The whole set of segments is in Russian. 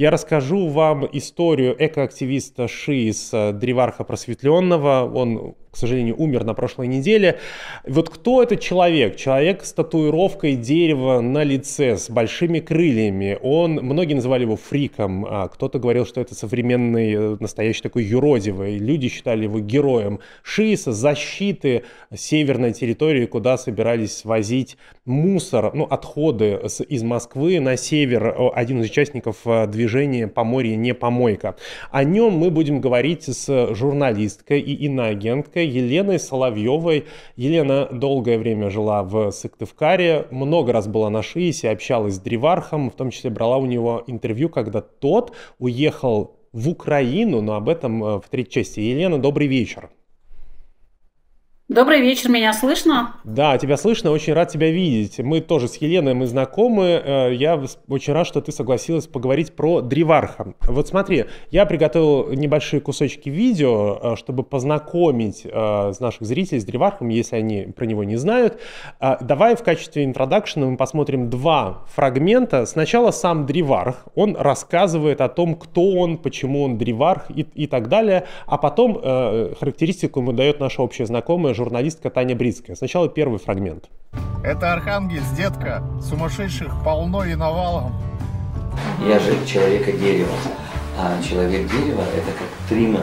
Я расскажу вам историю экоактивиста Ши из э, Древарха Просветленного. Он к сожалению, умер на прошлой неделе. Вот кто этот человек? Человек с татуировкой дерева на лице, с большими крыльями. Он, многие называли его фриком, а кто-то говорил, что это современный, э, настоящий такой юродивый. Люди считали его героем ШИСа, защиты северной территории, куда собирались возить мусор, ну, отходы с, из Москвы на север. Один из участников э, движения по «Поморье не помойка». О нем мы будем говорить с журналисткой и иноагенткой Ленской Еленой Соловьевой. Елена долгое время жила в Сыктывкаре, много раз была на Шиисе, общалась с Древархом, в том числе брала у него интервью, когда тот уехал в Украину, но об этом э, в третьей части. Елена, добрый вечер. Добрый вечер, меня слышно? Да, тебя слышно, очень рад тебя видеть. Мы тоже с Еленой, мы знакомы. Э, я очень рад, что ты согласилась поговорить про Древарха. Вот смотри, я приготовил небольшие кусочки видео, э, чтобы познакомить э, наших зрителей с Древархом, если они про него не знают. Давай в качестве интродакшена мы посмотрим два фрагмента. Сначала сам Древарх, он рассказывает о том, кто он, почему он Древарх и, и так далее, а потом характеристику ему дает наша общая знакомая журналистка Таня Брицкая. Сначала первый фрагмент. Это Архангельс, детка. Сумасшедших полно и навалом. Я же человека дерева. А человек дерева – это как Трима.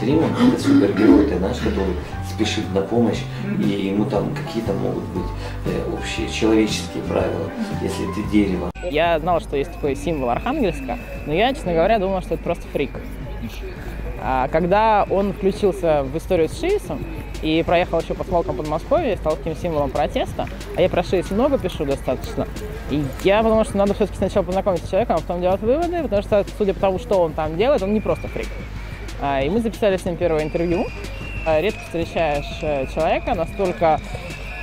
Трима – это супергерой, ты знаешь, который спешит на помощь, и ему там какие-то могут быть э, общие человеческие правила, если ты дерево. Я знал, что есть такой символ Архангельска, но я, честно говоря, думал, что это просто фрик. А когда он включился в историю с Шиисом, и проехал еще по Смолкам свалкам Подмосковья, стал таким символом протеста. А я про шесть много пишу достаточно. И я потому что надо все-таки сначала познакомиться с человеком, а потом делать выводы, потому что, судя по тому, что он там делает, он не просто фрик. А, и мы записали с ним первое интервью. А, редко встречаешь э, человека настолько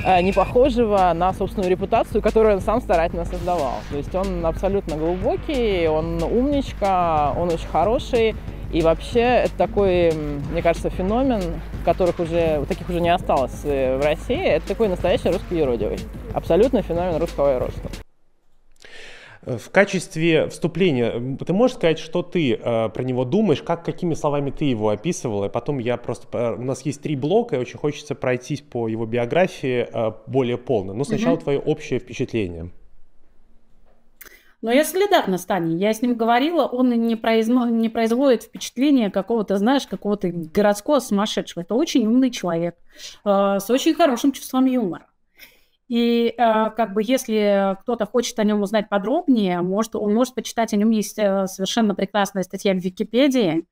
э, не похожего на собственную репутацию, которую он сам старательно создавал. То есть он абсолютно глубокий, он умничка, он очень хороший, и вообще это такой, мне кажется, феномен, которых уже, таких уже не осталось э, в России. Это такой настоящий русский юродивый. Абсолютно феномен русского юродства. В качестве вступления ты можешь сказать, что ты э, про него думаешь, как какими словами ты его описывал, и потом я просто э, у нас есть три блока, и очень хочется пройтись по его биографии э, более полно. Но ну, сначала угу. твое общее впечатление. Но я солидарна с Таней. Я с ним говорила, он не, произно... не производит впечатление какого-то, знаешь, какого-то городского сумасшедшего. Это очень умный человек э, с очень хорошим чувством юмора. И э, как бы если кто-то хочет о нем узнать подробнее, может, он может почитать, о нем есть э, совершенно прекрасная статья в Википедии.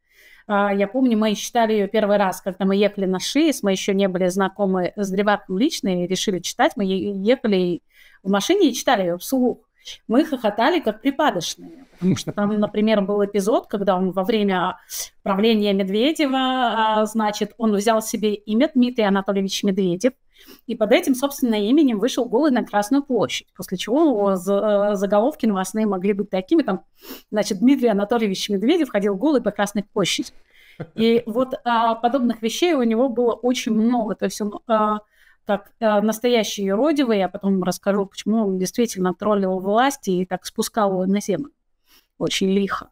Э, я помню, мы читали ее первый раз, когда мы ехали на ШИС, мы еще не были знакомы с Древаком лично и решили читать. Мы ехали в машине и читали ее вслух мы хохотали как припадочные. Потому что там, например, был эпизод, когда он во время правления Медведева, а, значит, он взял себе имя Дмитрий Анатольевич Медведев, и под этим, собственно, именем вышел голый на Красную площадь, после чего заголовки новостные могли быть такими, там, значит, Дмитрий Анатольевич Медведев ходил голый по Красной площади. И вот а, подобных вещей у него было очень много. То есть он а, как э, настоящие юродивые, я потом расскажу, почему он действительно троллил власти и так спускал его на землю. Очень лихо.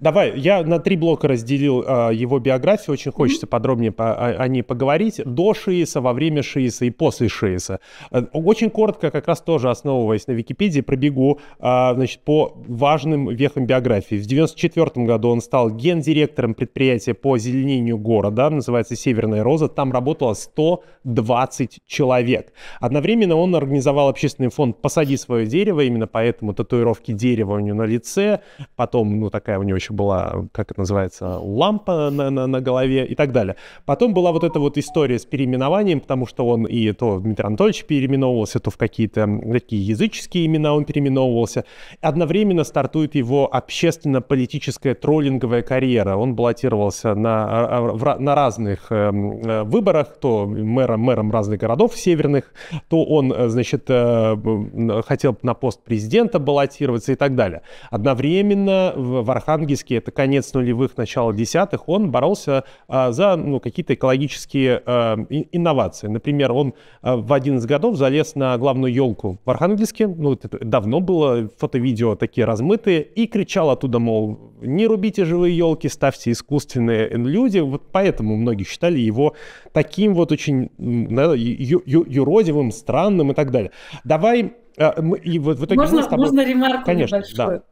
Давай, я на три блока разделил э, его биографию, очень хочется mm-hmm. подробнее по, о, о ней поговорить. До Шииса, во время Шииса и после Шииса. Э, очень коротко, как раз тоже основываясь на Википедии, пробегу э, значит, по важным вехам биографии. В 1994 году он стал гендиректором предприятия по озеленению города, называется «Северная роза». Там работало 120 человек. Одновременно он организовал общественный фонд «Посади свое дерево», именно поэтому татуировки дерева у него на лице, потом, ну, такая у него него еще была, как это называется, лампа на, на, на голове и так далее. Потом была вот эта вот история с переименованием, потому что он и то Дмитрий Анатольевич переименовывался, то в какие-то такие языческие имена он переименовывался. Одновременно стартует его общественно-политическая троллинговая карьера. Он баллотировался на, а, а, на разных э, э, выборах, то мэром, мэром разных городов северных, то он, э, значит, хотел на пост президента баллотироваться и так далее. Одновременно в Архангельске Архангельске, это конец нулевых, начало десятых, он боролся а, за ну, какие-то экологические э, инновации. Например, он э, в один из годов залез на главную елку в Архангельске, ну, это давно было, фото-видео такие размытые, и кричал оттуда, мол, не рубите живые елки, ставьте искусственные люди. Вот поэтому многие считали его таким вот очень наверное, ю- ю- юродивым, странным и так далее. Давай э, и вот в итоге можно, тобой... можно ремарку Конечно, небольшую? Да.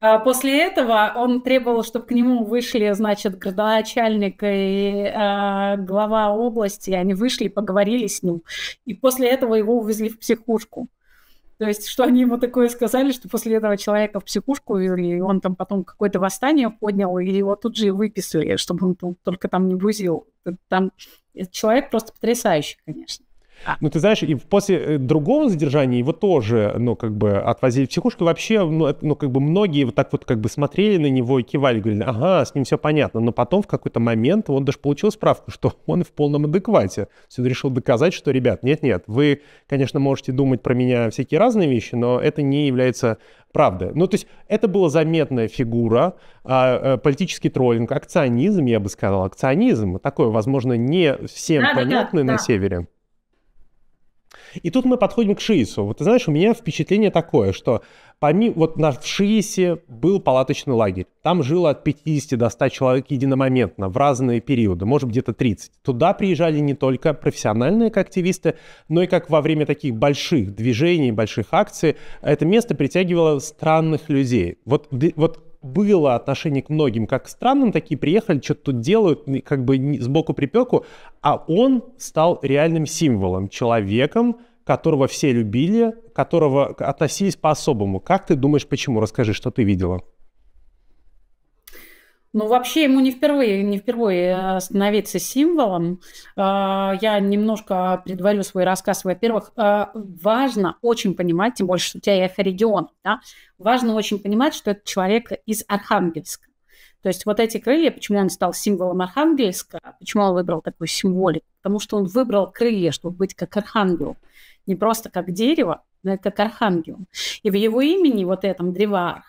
А после этого он требовал, чтобы к нему вышли, значит, градоначальник и э, глава области, они вышли и поговорили с ним. И после этого его увезли в психушку. То есть, что они ему такое сказали, что после этого человека в психушку увезли, и он там потом какое-то восстание поднял, и его тут же и выписали, чтобы он только там не бузил. Там человек просто потрясающий, конечно. А. Ну, ты знаешь, и после э, другого задержания его тоже, ну, как бы отвозили в психушку. Вообще, ну, ну, как бы многие вот так вот как бы смотрели на него и кивали, говорили, ага, с ним все понятно. Но потом в какой-то момент он даже получил справку, что он в полном адеквате. Все решил доказать, что, ребят, нет-нет, вы, конечно, можете думать про меня всякие разные вещи, но это не является правдой. Ну, то есть это была заметная фигура, а, э, политический троллинг, акционизм, я бы сказал, акционизм, такой, возможно, не всем да, понятный да, да, на севере. И тут мы подходим к Шиису. Вот ты знаешь, у меня впечатление такое, что помимо, вот на, в Шиисе был палаточный лагерь. Там жило от 50 до 100 человек единомоментно в разные периоды, может где-то 30. Туда приезжали не только профессиональные как активисты, но и как во время таких больших движений, больших акций это место притягивало странных людей. Вот, вот было отношение к многим, как к странам, такие приехали, что-то тут делают, как бы сбоку припеку, а он стал реальным символом, человеком, которого все любили, которого относились по-особому. Как ты думаешь, почему? Расскажи, что ты видела. Ну, вообще ему не впервые, не впервые э, становиться символом. А, я немножко предварю свой рассказ. Во-первых, а, важно очень понимать, тем больше, что у тебя и афоридион, да, важно очень понимать, что это человек из Архангельска. То есть вот эти крылья, почему он стал символом Архангельска, почему он выбрал такую символику? Потому что он выбрал крылья, чтобы быть как Архангел. Не просто как дерево, но как Архангел. И в его имени, вот этом, Древарх,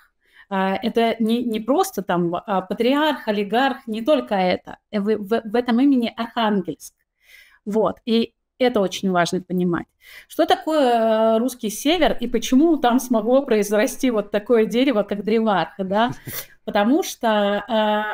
а, это не, не просто там а, патриарх, олигарх, не только это. Э, в, в, в этом имени Архангельск. Вот. И это очень важно понимать. Что такое э, русский север и почему там смогло произрасти вот такое дерево, как древарха, да? Потому что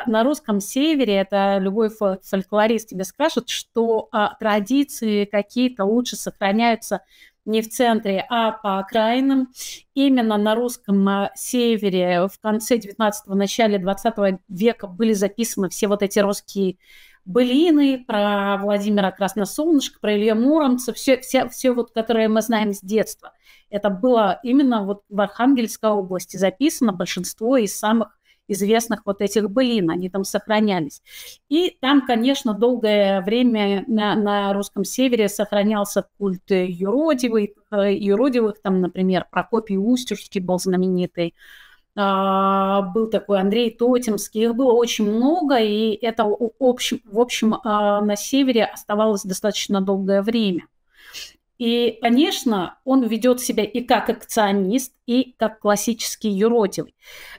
э, на русском севере, это любой фольклорист тебе скажет, что э, традиции какие-то лучше сохраняются не в центре, а по окраинам. Именно на русском э, севере в конце 19-го, начале 20 века были записаны все вот эти русские былины, про Владимира Красносолнышко, про Илью Муромца, все, все, все вот, которые мы знаем с детства. Это было именно вот в Архангельской области записано большинство из самых известных вот этих былин, они там сохранялись. И там, конечно, долгое время на, на русском севере сохранялся культ юродивых, э, юродивых, там, например, Прокопий Устюжский был знаменитый, а, был такой Андрей Тотемский, их было очень много, и это в общем, в а, общем на севере оставалось достаточно долгое время. И, конечно, он ведет себя и как акционист, и как классический юродивый.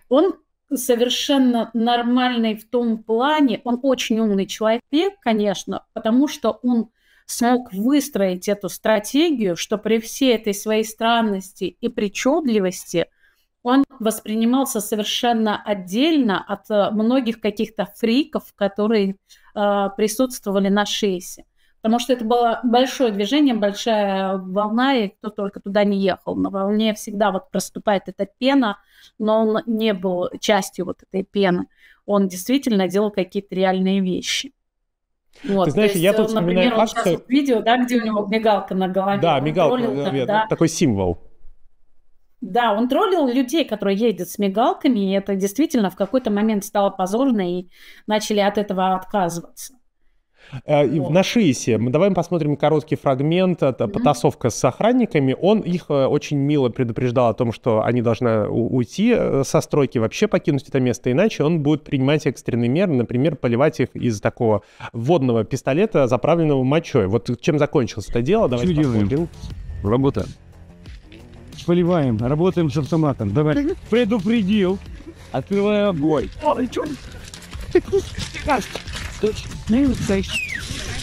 Он совершенно нормальный в том плане, он очень умный человек, конечно, потому что он смог выстроить эту стратегию, что при всей этой своей странности и причудливости он воспринимался совершенно отдельно от э, многих каких-то фриков, которые э, присутствовали на шейсе потому что это было большое движение, большая волна, и кто только туда не ехал. На волне всегда вот проступает эта пена, но он не был частью вот этой пены. Он действительно делал какие-то реальные вещи. Вот, Ты знаешь, есть, я тут э, например, вспоминаю акцию... сейчас вот видео, да, где у него мигалка на голове. Да, мигалка на голове, да. такой символ. Да, он троллил людей, которые ездят с мигалками, и это действительно в какой-то момент стало позорно, и начали от этого отказываться. Э, и в Нашиисе, мы посмотрим короткий фрагмент, это потасовка с охранниками. Он их э, очень мило предупреждал о том, что они должны уйти э, со стройки, вообще покинуть это место, иначе он будет принимать экстренные меры, например, поливать их из такого водного пистолета, заправленного мочой. Вот чем закончилось это дело, давайте Что посмотрим. Делаем? Работа. Поливаем, работаем с автоматом. Давай. Предупредил, открываю огонь. Ой, ну,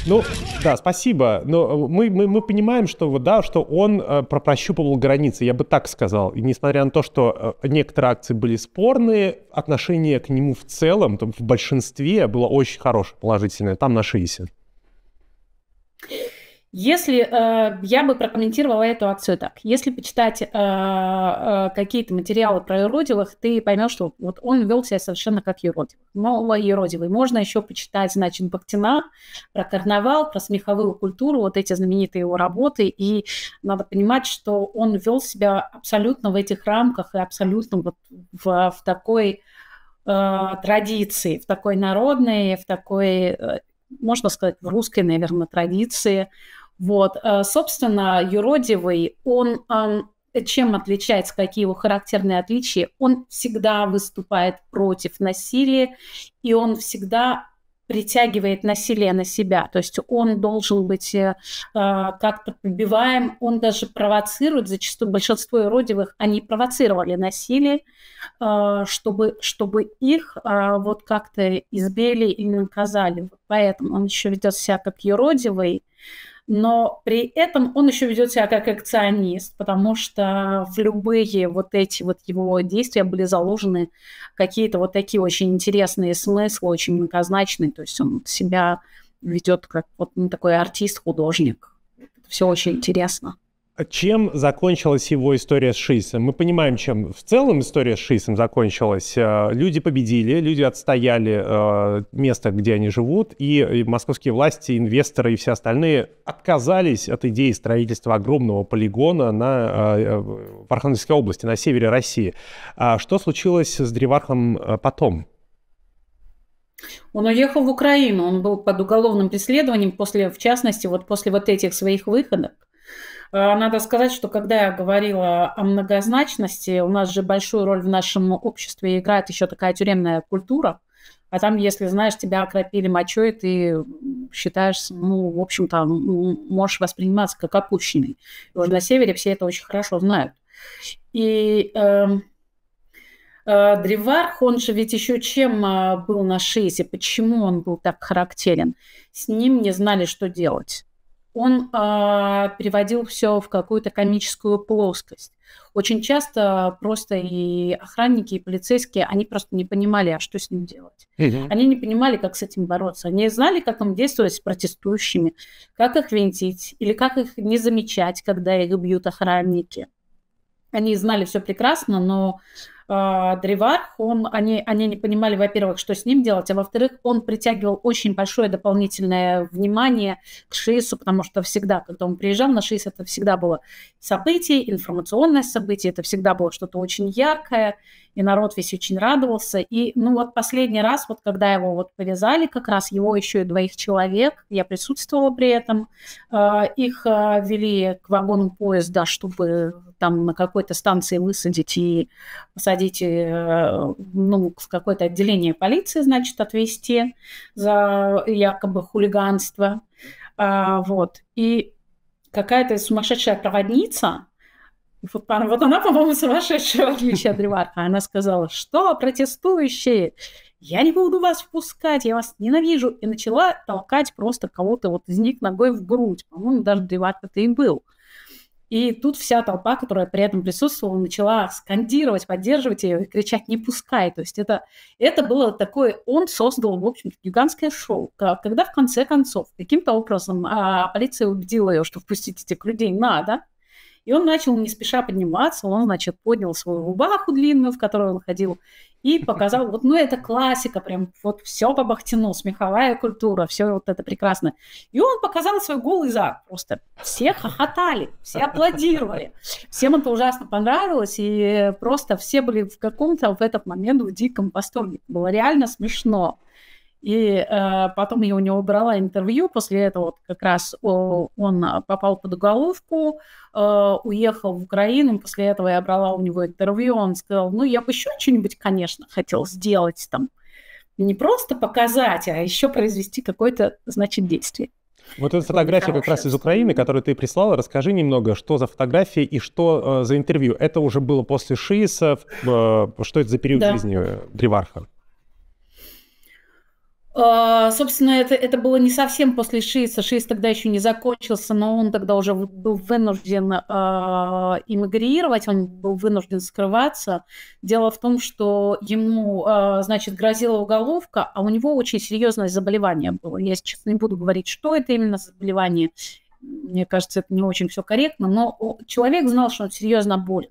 ну, да, спасибо. Но э, мы, мы, мы понимаем, что, вот, да, что он э, прощупывал границы, я бы так сказал. И несмотря на то, что э, некоторые акции были спорные, отношение к нему в целом, там, в большинстве было очень хорошее, положительное. Там на 60. Если э, я бы прокомментировала эту акцию так, если почитать э, э, какие-то материалы про юродивых, ты поймешь, что вот он вел себя совершенно как юродивый, новый юродивый. Можно еще почитать, значит, Бахтина про карнавал, про смеховую культуру, вот эти знаменитые его работы, и надо понимать, что он вел себя абсолютно в этих рамках и абсолютно вот в, в такой э, традиции, в такой народной, в такой, э, можно сказать, в русской, наверное, традиции, вот, э, собственно, юродивый, он чем отличается, какие его характерные отличия, он всегда выступает против насилия, и он всегда притягивает насилие на себя. То есть он должен быть э, э как-то побиваем, он даже провоцирует. Зачастую большинство иродивых, они провоцировали насилие, э, чтобы, чтобы их э, вот как-то избили или наказали. поэтому он еще ведет себя как юродивый но при этом он еще ведет себя как акционист, потому что в любые вот эти вот его действия были заложены какие-то вот такие очень интересные смыслы, очень многозначные, то есть он себя ведет как вот ну, такой артист, художник. все очень интересно. Чем закончилась его история с Шейсом? Мы понимаем, чем в целом история с Шейсом закончилась. Э, люди победили, люди отстояли э, место, где они живут, и московские власти, инвесторы и все остальные отказались от идеи строительства огромного полигона на, э, в Архангельской области, на севере России. А что случилось с Древархом потом? Он уехал в Украину, он был под уголовным преследованием после, в частности, вот после вот этих своих выходок. Э, надо сказать, что когда я говорила о многозначности, у нас же большую роль в нашем обществе играет еще такая тюремная культура, а там, если знаешь, тебя окропили мочой, ты считаешь, ну, в общем-то, можешь восприниматься как опущенный. И уже на севере все это очень хорошо знают. И э, э, Древарх, он же ведь еще чем а, был на шизе, почему он был так характерен? С ним не знали, что делать он э, переводил все в какую-то комическую плоскость. Очень часто просто и охранники, и полицейские, они просто не понимали, а что с ним делать. Угу. Они не понимали, как с этим бороться. Они знали, как им действовать с протестующими, как их винтить или как их не замечать, когда их бьют охранники. Они знали все прекрасно, но а, Древарх, он, они, они не понимали, во-первых, что с ним делать, а во-вторых, он притягивал очень большое дополнительное внимание к Шиесу, потому что всегда, когда он приезжал на Шиес, это всегда было событие, информационное событие, это всегда было что-то очень яркое, и народ весь очень радовался. И, ну, вот последний раз, вот когда его вот повязали, как раз его еще и двоих человек, я присутствовала при этом, а, их а, вели к вагону поезда, чтобы там на какой-то станции высадить и посадить, э, ну, в какое-то отделение полиции, значит, отвезти за якобы хулиганство. А, вот. И какая-то сумасшедшая проводница, вот, вот она, по-моему, сумасшедшая, в отличие от Реварка. Она сказала, что протестующие, я не буду вас впускать, я вас ненавижу. И начала толкать просто кого-то вот из них ногой в грудь. По-моему, даже реварка это и был. И тут вся толпа, которая при этом присутствовала, начала скандировать, поддерживать ее и кричать «не пускай». То есть это, это было такое... Он создал, в общем гигантское шоу, когда в конце концов каким-то образом а, полиция убедила ее, что впустить этих людей надо. И он начал не спеша подниматься, он, значит, поднял свою рубаху длинную, в которой он ходил, и показал, вот, ну, это классика, прям вот все по Бахтину, смеховая культура, все вот это прекрасно. И он показал свой голый зад просто. Все хохотали, все аплодировали. Всем это ужасно понравилось, и просто все были в каком-то в этот момент в диком восторге. Было реально смешно. И э, потом я у него брала интервью. После этого вот как раз о, э, он а, попал под уголовку, э, уехал в Украину. После этого я брала у него интервью. Он сказал, ну, я бы еще что-нибудь, конечно, хотел сделать там. Не просто показать, а еще произвести какое-то, значит, действие. Вот эта фотография как раз из Украины, которую ты прислала, расскажи немного, что за фотографии и что э, за интервью. Это уже было после ШИСа, э, что это за период да. жизни Гриварха? Э, а, собственно, это, это было не совсем после Шииса. Шиис тогда еще не закончился, но он тогда уже был вынужден э, он был вынужден скрываться. Дело в том, что ему, э, значит, грозила уголовка, а у него очень серьезное заболевание было. Я сейчас не буду говорить, что это именно заболевание. Мне кажется, это не очень все корректно, но человек знал, что он серьезно болен.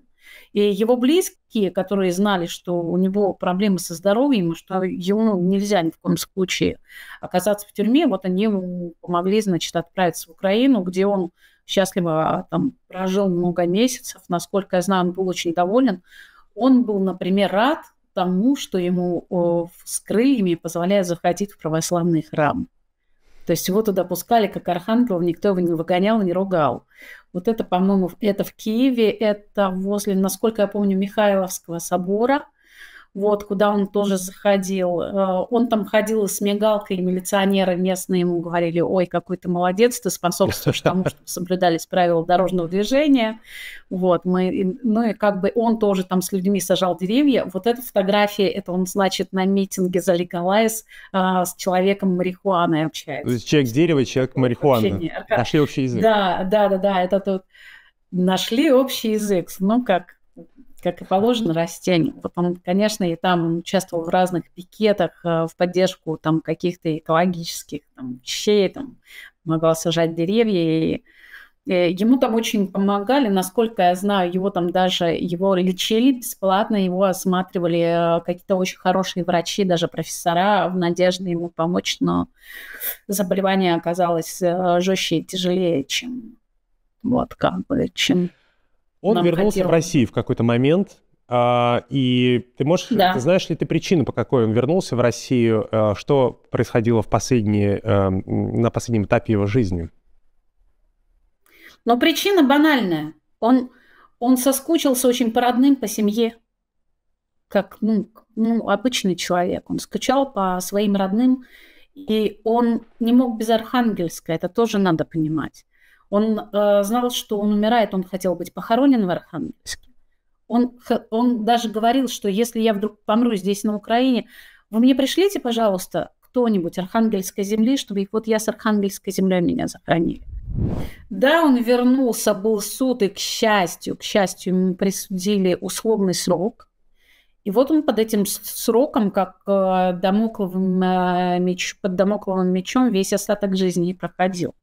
И его близкие, которые знали, что у него проблемы со здоровьем, что ему нельзя ни в коем случае оказаться в тюрьме, вот они ему помогли, значит, отправиться в Украину, где он счастливо а, там прожил много месяцев. Насколько я знаю, он был очень доволен. Он был, например, рад тому, что ему с крыльями позволяют заходить в православный храм. То есть его туда пускали как архангел, никто его не выгонял, не ругал. Вот это, по-моему, это в Киеве, это возле, насколько я помню, Михайловского собора вот, куда он тоже заходил. Э, он там ходил с мигалкой, милиционеры местные ему говорили, ой, какой ты молодец, ты способствуешь тому, чтобы соблюдались правила дорожного движения. Вот, мы, ну и как бы он тоже там с людьми сажал деревья. Вот эта фотография, это он, значит, на митинге за Легалайз а, с человеком марихуаной общается. То есть человек дерево, человек марихуана. Нашли общий язык. Да, да, да, да, это тут нашли общий язык. Ну, как как и положено, растению. Он, конечно, и там участвовал в разных пикетах э, в поддержку там каких-то экологических там, вещей, там, могла сажать деревья и э, Ему там очень помогали, насколько я знаю, его там даже его лечили бесплатно, его осматривали э, какие-то очень хорошие врачи, даже профессора в надежде ему помочь, но заболевание оказалось жестче и тяжелее, чем вот как бы, чем он Нам вернулся копировал. в Россию в какой-то момент. А, и ты можешь, да. знаешь ли ты причину, по какой он вернулся в Россию, а, что происходило в последние, а, на последнем этапе его жизни? Но причина банальная. Он, он соскучился очень по родным, по семье, как ну, ну, обычный человек. Он скучал по своим родным, и он не мог без Архангельска, это тоже надо понимать. Он э, знал, что он умирает, он хотел быть похоронен в Архангельске. Он, он даже говорил, что если я вдруг помру здесь, на Украине, вы мне пришлите, пожалуйста, кто-нибудь архангельской земли, чтобы их вот я с архангельской землей меня захоронили. Да, он вернулся, был суд, и, к счастью, к счастью, ему присудили условный срок. И вот он под этим сроком, как э, домокловым, э, меч, под домокловым мечом, весь остаток жизни проходил.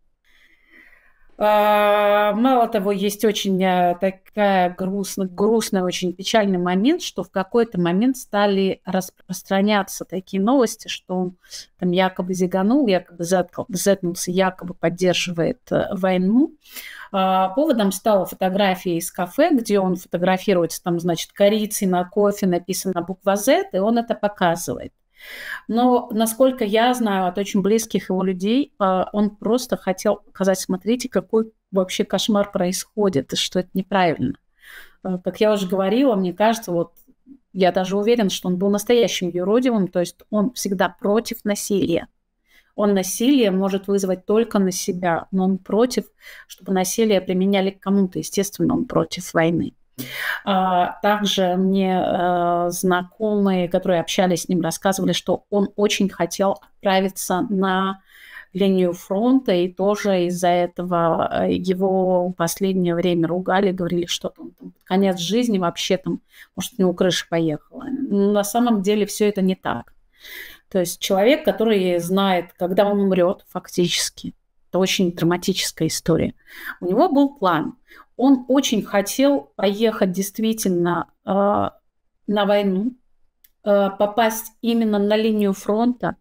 А, мало того, есть очень э, такая грустная, грустный, очень печальный момент, что в какой-то момент стали распространяться такие новости, что он там якобы зиганул, якобы зетнулся, якобы поддерживает э, войну. А, поводом стала фотография из кафе, где он фотографируется там, значит, корицей на кофе, написано буква Z, и он это показывает. Но, насколько я знаю от очень близких его людей, а, он просто хотел показать, смотрите, какой вообще кошмар происходит, и что это неправильно. А, как я уже говорила, мне кажется, вот я даже уверен, что он был настоящим юродивым, то есть он всегда против насилия. Он насилие может вызвать только на себя, но он против, чтобы насилие применяли к кому-то. Естественно, он против войны. А, также мне э, знакомые, которые общались с ним, рассказывали, что он очень хотел отправиться на линию фронта, и тоже из-за этого э, его в последнее время ругали, говорили, что он там конец жизни вообще там, может, у него крыша поехала. Но ну, на самом деле все это не так. То есть человек, который знает, когда он умрет, фактически, это очень драматическая история. У него был план. Он очень хотел поехать действительно э, на войну, э, попасть именно на линию фронта,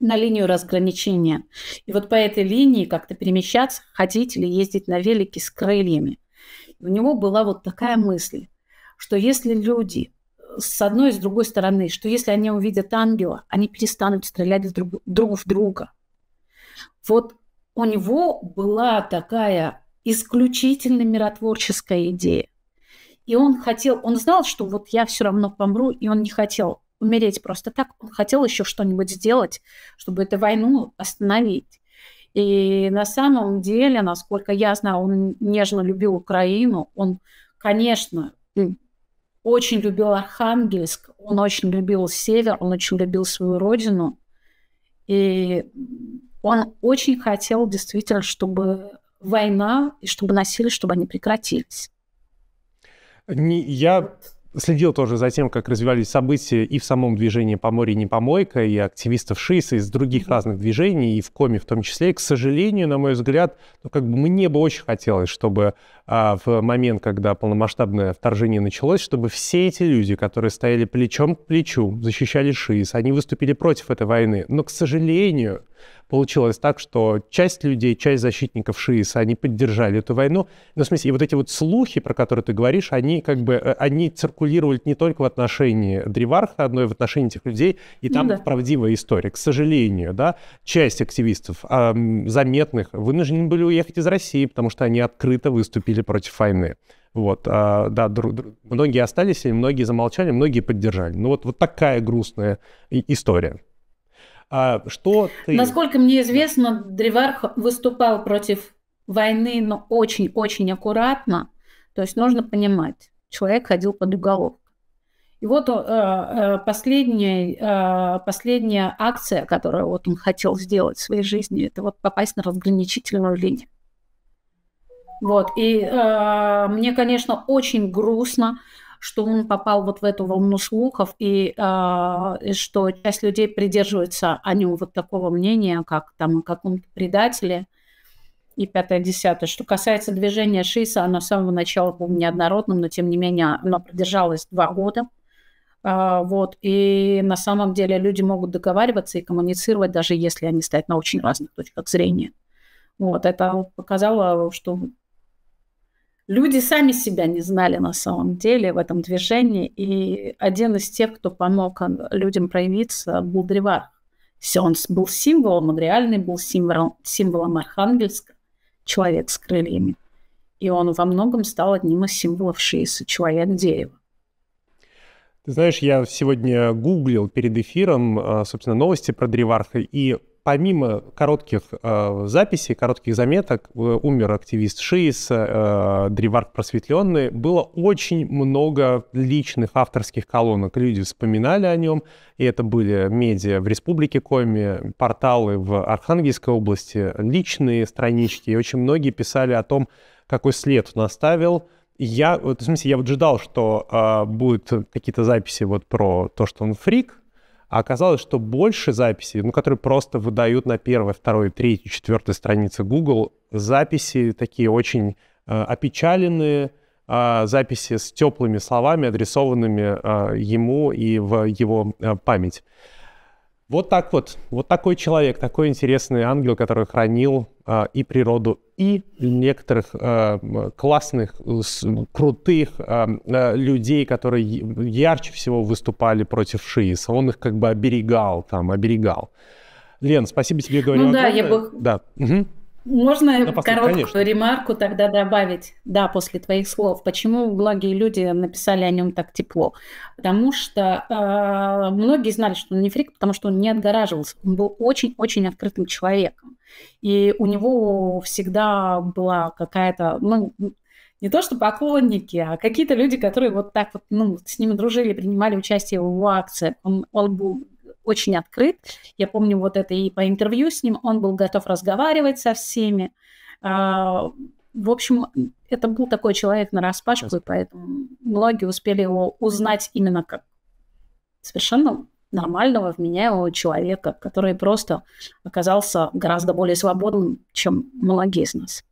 на линию разграничения. И вот по этой линии как-то перемещаться, ходить или ездить на велике с крыльями. И у него была вот такая мысль, что если люди с одной и с другой стороны, что если они увидят ангела, они перестанут стрелять в друг, друг в друга. Вот у него была такая исключительно миротворческая идея. И он хотел, он знал, что вот я все равно помру, и он не хотел умереть просто так, он хотел еще что-нибудь сделать, чтобы эту войну остановить. И на самом деле, насколько я знаю, он нежно любил Украину, он, конечно, очень любил Архангельск, он очень любил Север, он очень любил свою родину. И он очень хотел действительно, чтобы война, и чтобы насилие, чтобы они прекратились. Не, я следил тоже за тем, как развивались события и в самом движении «Поморье не помойка», и активистов ШИС, и из других разных движений, и в коме в том числе. И, к сожалению, на мой взгляд, ну, как бы мне бы очень хотелось, чтобы а, в момент, когда полномасштабное вторжение началось, чтобы все эти люди, которые стояли плечом к плечу, защищали ШИС, они выступили против этой войны. Но, к сожалению, получилось так, что часть людей, часть защитников ШИИСа, они поддержали эту войну. Ну, в смысле, и вот эти вот слухи, про которые ты говоришь, они как бы, э, они циркулируют не только в отношении Древарха и в отношении этих людей, и там да. правдивая история. К сожалению, да, часть активистов эм, заметных вынуждены были уехать из России, потому что они открыто выступили против войны. Вот, а, да, друг, друг, многие остались, и многие замолчали, многие поддержали. Ну вот, вот такая грустная история. А что ты... Насколько мне известно, Древарх выступал против войны, но очень-очень аккуратно. То есть нужно понимать, человек ходил под уголовку. И вот э, э, последняя, э, последняя акция, которую вот он хотел сделать в своей жизни, это вот попасть на разграничительную линию. Вот. И э, мне, конечно, очень грустно, что он попал вот в эту волну слухов, и, э, и что часть людей придерживается о нем вот такого мнения, как там о каком-то предателе и пятое, десятое. Что касается движения Шиса, оно с самого начала было неоднородным, но тем не менее оно продержалось два года. А, вот. И на самом деле люди могут договариваться и коммуницировать, даже если они стоят на очень разных точках зрения. Вот. Это показало, что Люди сами себя не знали на самом деле в этом движении, и один из тех, кто помог э, людям проявиться, был Древар. Он был символом, он реальный был символом, символом Архангельска, человек с крыльями. И он во многом стал одним из символов Шииса, человек дерева. Ты знаешь, я сегодня гуглил перед эфиром, а, собственно, новости про Древарха, и помимо коротких э, записей, коротких заметок, э, умер активист ШИС, э, Древарк Просветленный, было очень много личных авторских колонок. Люди вспоминали о нем, и это были медиа в Республике Коми, порталы в Архангельской области, личные странички, и очень многие писали о том, какой след он оставил, я, в смысле, я вот ждал, что э, будут какие-то записи вот про то, что он фрик, а оказалось, что больше записей, ну, которые просто выдают на первой, второй, третьей, четвертой странице Google, записи такие очень э, опечаленные, э, записи с теплыми словами, адресованными э, ему и в его э, память. Вот так вот, вот такой человек, такой интересный ангел, который хранил э, и природу, и некоторых э, классных, с, крутых э, людей, которые ярче всего выступали против Шииса. Он их как бы оберегал, там, оберегал. Лен, спасибо тебе, говорю. Ну да, огромное. я бы... Да. Угу. Можно Напоследок, ну, короткую конечно. ремарку тогда добавить, да, после твоих слов. Почему многие люди написали о нем так тепло? Потому что э, многие знали, что он не фрик, потому что он не отгораживался. Он был очень-очень открытым человеком. И у него всегда была какая-то, ну, не то что поклонники, а какие-то люди, которые вот так вот, ну, с ним дружили, принимали участие в его акциях. Он, он был очень открыт. Я помню вот это и по интервью с ним, он был готов разговаривать со всеми. А, в общем, это был такой человек на распашку, Сейчас. и поэтому многие успели его узнать именно как совершенно нормального, вменяемого человека, который просто оказался гораздо более свободным, чем многие из нас.